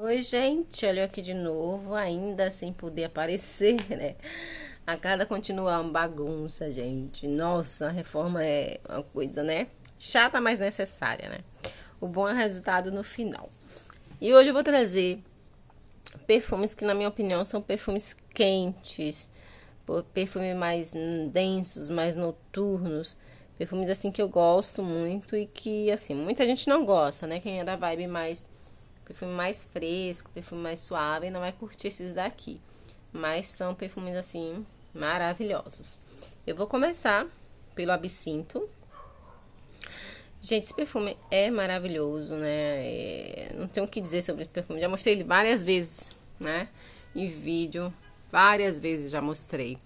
Oi, gente, olha eu aqui de novo, ainda sem poder aparecer, né? A cara continua uma bagunça, gente. Nossa, a reforma é uma coisa, né? Chata, mas necessária, né? O bom é o resultado no final. E hoje eu vou trazer perfumes que, na minha opinião, são perfumes quentes, perfumes mais densos, mais noturnos, perfumes assim que eu gosto muito e que, assim, muita gente não gosta, né? Quem é da vibe mais Perfume mais fresco, perfume mais suave, não vai curtir esses daqui. Mas são perfumes, assim, maravilhosos. Eu vou começar pelo absinto. Gente, esse perfume é maravilhoso, né? É... Não tenho o que dizer sobre esse perfume. Já mostrei ele várias vezes, né? Em vídeo, várias vezes já mostrei.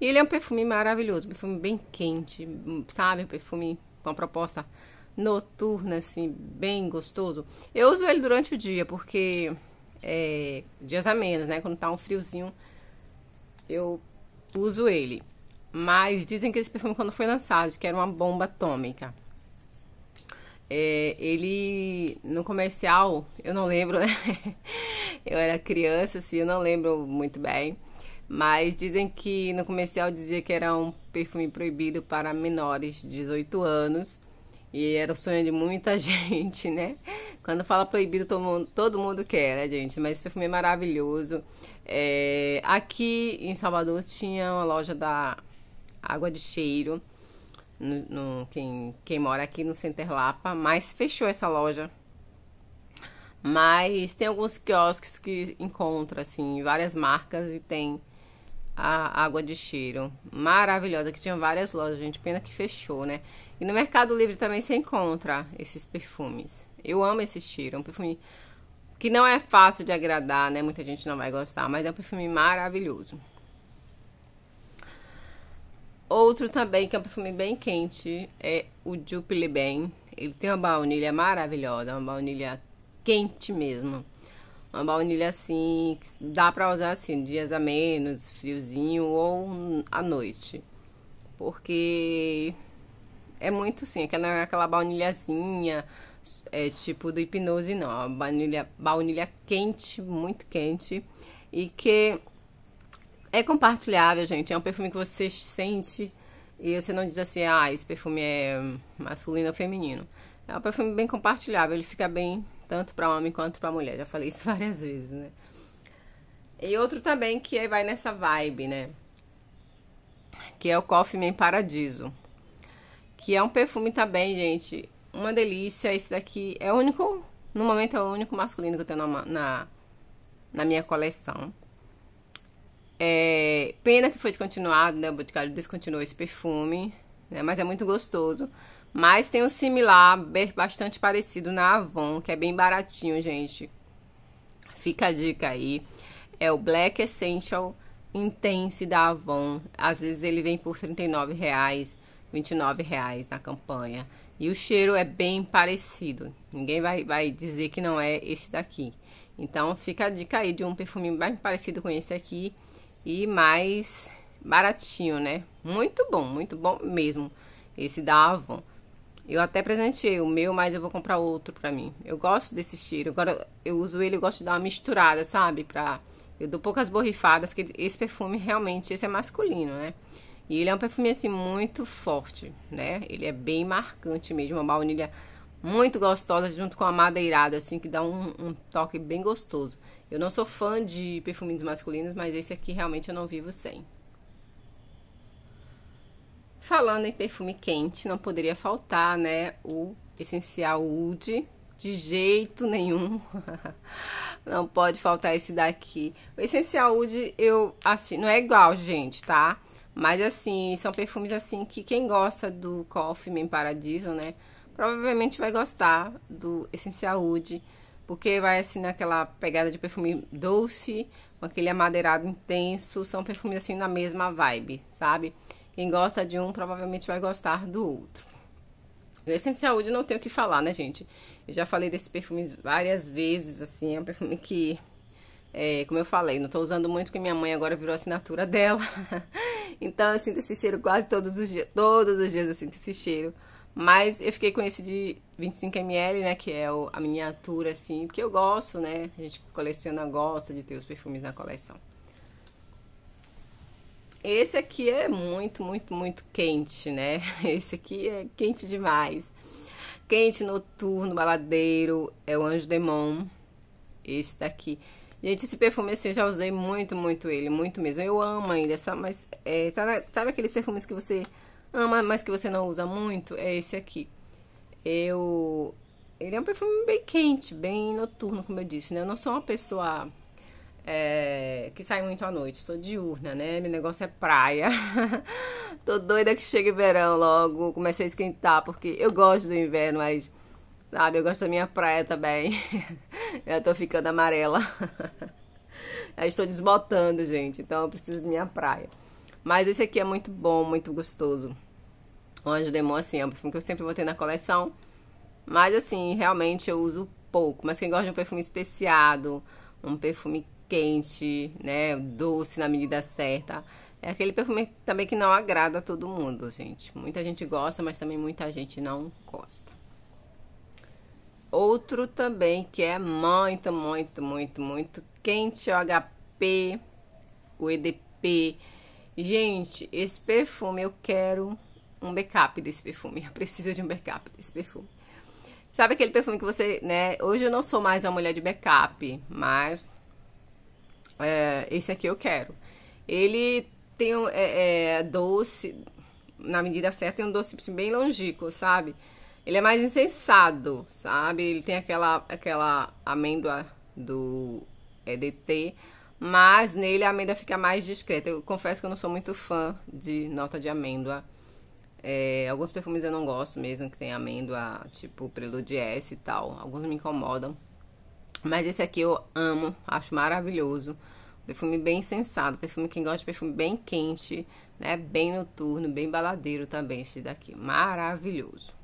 E ele é um perfume maravilhoso, um perfume bem quente, sabe? Um perfume com uma proposta noturno assim, bem gostoso. Eu uso ele durante o dia, porque é, dias a menos, né? Quando tá um friozinho, eu uso ele. Mas dizem que esse perfume, quando foi lançado, que era uma bomba atômica. É, ele, no comercial, eu não lembro, né? eu era criança, assim, eu não lembro muito bem. Mas dizem que no comercial dizia que era um perfume proibido para menores de 18 anos. E era o sonho de muita gente, né? Quando fala proibido, todo mundo, todo mundo quer, né, gente? Mas esse perfume é maravilhoso. É, aqui em Salvador tinha uma loja da Água de Cheiro. No, no, quem, quem mora aqui no Center Lapa, mas fechou essa loja. Mas tem alguns quiosques que encontra, assim, várias marcas e tem a água de cheiro. Maravilhosa, que tinha várias lojas, gente. Pena que fechou, né? E no Mercado Livre também se encontra esses perfumes. Eu amo esse cheiro, é um perfume que não é fácil de agradar, né? Muita gente não vai gostar, mas é um perfume maravilhoso. Outro também que é um perfume bem quente é o Jupiler Ben. Ele tem uma baunilha maravilhosa, uma baunilha quente mesmo. Uma baunilha assim, que dá para usar assim, dias a menos, friozinho ou à noite. Porque é muito sim, aquela, aquela baunilhazinha, é, tipo do hipnose, não. É baunilha, baunilha quente, muito quente. E que é compartilhável, gente. É um perfume que você sente e você não diz assim, ah, esse perfume é masculino ou feminino. É um perfume bem compartilhável, ele fica bem tanto para homem quanto para mulher. Já falei isso várias vezes, né? E outro também que vai nessa vibe, né? Que é o Coffee Man Paradiso que é um perfume também, gente. Uma delícia. Esse daqui é o único, no momento é o único masculino que eu tenho na, na, na minha coleção. É, pena que foi descontinuado, né? O Boticário descontinuou esse perfume, né? Mas é muito gostoso. Mas tem um similar bastante parecido na Avon, que é bem baratinho, gente. Fica a dica aí. É o Black Essential Intense da Avon. Às vezes ele vem por R$39,00. 29 reais na campanha. E o cheiro é bem parecido. Ninguém vai, vai dizer que não é esse daqui. Então fica a dica aí de um perfume bem parecido com esse aqui e mais baratinho, né? Muito bom, muito bom mesmo esse da Avon. Eu até presenteei o meu, mas eu vou comprar outro pra mim. Eu gosto desse cheiro. Agora eu uso ele, eu gosto de dar uma misturada, sabe? Pra... Eu dou poucas borrifadas, que esse perfume realmente, esse é masculino, né? E ele é um perfume assim muito forte, né? Ele é bem marcante mesmo, uma baunilha muito gostosa junto com a madeirada, assim, que dá um, um toque bem gostoso. Eu não sou fã de perfumes masculinos, mas esse aqui realmente eu não vivo sem. Falando em perfume quente, não poderia faltar, né, o essencial Oud, de jeito nenhum. não pode faltar esse daqui. O essencial Oud eu assim, não é igual, gente, tá? Mas assim, são perfumes assim que quem gosta do Coffee Man Paradiso, né? Provavelmente vai gostar do Essencial Wood, porque vai assim naquela pegada de perfume doce, com aquele amadeirado intenso, são perfumes assim na mesma vibe, sabe? Quem gosta de um provavelmente vai gostar do outro. O Essencial Wood não tem o que falar, né, gente? Eu já falei desse perfume várias vezes, assim, é um perfume que é, como eu falei, não tô usando muito porque minha mãe agora virou assinatura dela. Então eu sinto esse cheiro quase todos os dias. Todos os dias eu sinto esse cheiro. Mas eu fiquei com esse de 25ml, né? Que é o, a miniatura, assim. Porque eu gosto, né? A gente que coleciona gosta de ter os perfumes na coleção. Esse aqui é muito, muito, muito quente, né? Esse aqui é quente demais. Quente, noturno, baladeiro. É o Anjo Demon. Esse daqui. Gente, esse perfume assim, eu já usei muito, muito ele, muito mesmo. Eu amo ainda, sabe? Mas, é, tá sabe aqueles perfumes que você ama, mas que você não usa muito? É esse aqui. Eu... Ele é um perfume bem quente, bem noturno, como eu disse, né? Eu não sou uma pessoa é, que sai muito à noite, eu sou diurna, né? Meu negócio é praia. Tô doida que chegue verão logo, comecei a esquentar, porque eu gosto do inverno, mas Sabe, eu gosto da minha praia também. eu tô ficando amarela. eu estou desbotando, gente. Então eu preciso de minha praia. Mas esse aqui é muito bom, muito gostoso. O Anjo Demon, assim, é um perfume que eu sempre botei na coleção. Mas, assim, realmente eu uso pouco. Mas quem gosta de um perfume especiado, um perfume quente, né, doce na medida certa. É aquele perfume também que não agrada a todo mundo, gente. Muita gente gosta, mas também muita gente não gosta. Outro também que é muito, muito, muito, muito quente, é o HP, o EDP. Gente, esse perfume eu quero um backup desse perfume. Eu preciso de um backup desse perfume. Sabe aquele perfume que você, né? Hoje eu não sou mais uma mulher de backup, mas é, esse aqui eu quero. Ele tem um é, é, doce, na medida certa, tem um doce bem longínquo, sabe? Ele é mais insensado, sabe? Ele tem aquela, aquela amêndoa do EDT, mas nele a amêndoa fica mais discreta. Eu confesso que eu não sou muito fã de nota de amêndoa. É, alguns perfumes eu não gosto mesmo, que tem amêndoa, tipo Prelude S e tal. Alguns me incomodam. Mas esse aqui eu amo, acho maravilhoso. Perfume bem sensado, perfume quem gosta de perfume bem quente, né? Bem noturno, bem baladeiro também esse daqui. Maravilhoso.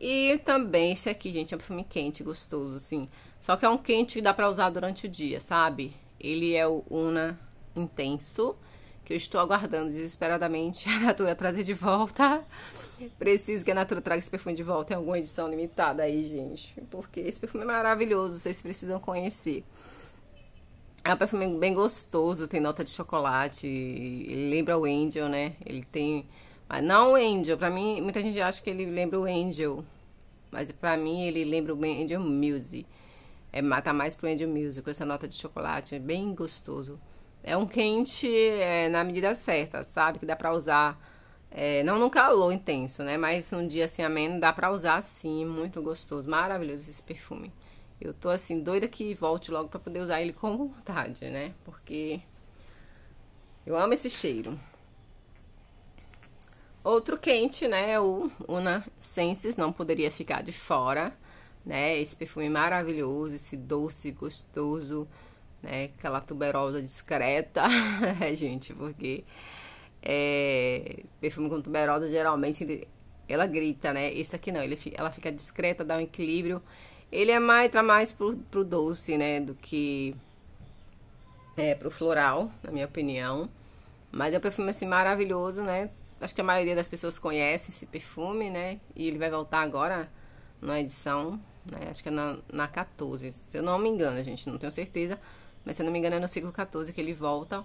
E também esse aqui, gente, é um perfume quente, gostoso, assim. Só que é um quente que dá pra usar durante o dia, sabe? Ele é o Una Intenso, que eu estou aguardando desesperadamente a Natura trazer de volta. Preciso que a Natura traga esse perfume de volta em alguma edição limitada aí, gente. Porque esse perfume é maravilhoso, vocês precisam conhecer. É um perfume bem gostoso, tem nota de chocolate, ele lembra o Angel, né? Ele tem mas ah, não o Angel. Pra mim, muita gente acha que ele lembra o Angel. Mas pra mim, ele lembra o Angel Music. É, tá mais pro Angel Music, com essa nota de chocolate. É bem gostoso. É um quente é, na medida certa, sabe? Que dá pra usar. É, não num calor intenso, né? Mas num dia assim ameno, dá pra usar sim. Muito gostoso. Maravilhoso esse perfume. Eu tô assim, doida que volte logo pra poder usar ele com vontade, né? Porque eu amo esse cheiro. Outro quente, né? O Una Senses não poderia ficar de fora, né? Esse perfume maravilhoso, esse doce, gostoso, né? Aquela tuberosa discreta, né, gente, porque é, perfume com tuberosa geralmente ele, ela grita, né? Esse aqui não, ele, ela fica discreta, dá um equilíbrio. Ele é mais, para mais pro, pro doce, né? Do que é, pro floral, na minha opinião. Mas é um perfume assim maravilhoso, né? acho que a maioria das pessoas conhece esse perfume, né? E ele vai voltar agora na edição, né? Acho que é na, na 14, se eu não me engano, gente, não tenho certeza. Mas se eu não me engano é no ciclo 14 que ele volta.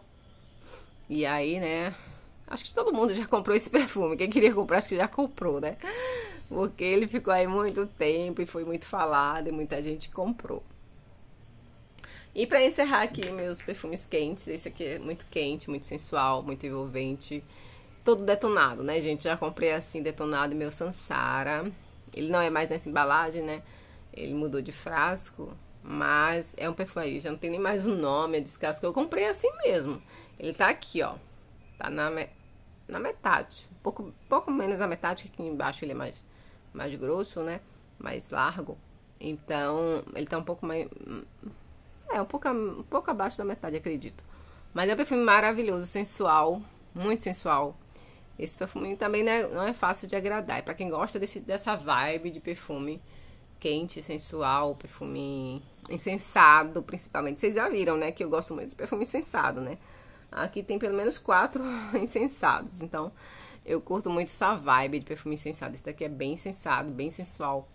E aí, né? Acho que todo mundo já comprou esse perfume. Quem queria comprar, acho que já comprou, né? Porque ele ficou aí muito tempo e foi muito falado e muita gente comprou. E para encerrar aqui meus perfumes quentes, esse aqui é muito quente, muito sensual, muito envolvente todo detonado, né, gente? Já comprei assim, detonado, meu Sansara. Ele não é mais nessa embalagem, né? Ele mudou de frasco, mas é um perfume aí, já não tem nem mais o um nome, é descasco. Eu comprei assim mesmo. Ele tá aqui, ó. Tá na, me... na metade. Pouco, pouco menos a metade, que aqui embaixo ele é mais, mais grosso, né? Mais largo. Então, ele tá um pouco mais. É, um pouco, um pouco abaixo da metade, acredito. Mas é um perfume maravilhoso, sensual, muito sensual. Esse perfume também não é, não é fácil de agradar. É para quem gosta desse, dessa vibe de perfume quente, sensual, perfume insensado, principalmente. Vocês já viram, né? Que eu gosto muito de perfume insensado, né? Aqui tem pelo menos quatro insensados. Então, eu curto muito essa vibe de perfume insensado. Esse daqui é bem insensado, bem sensual,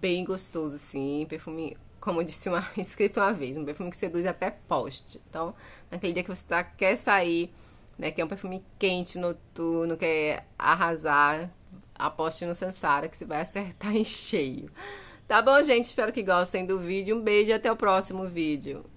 bem gostoso, assim. Perfume, como disse uma escrita uma vez, um perfume que seduz até poste. Então, naquele dia que você tá, quer sair né? Que é um perfume quente, noturno, que é arrasar. Aposte no Sansara que você vai acertar em cheio. Tá bom, gente? Espero que gostem do vídeo. Um beijo e até o próximo vídeo.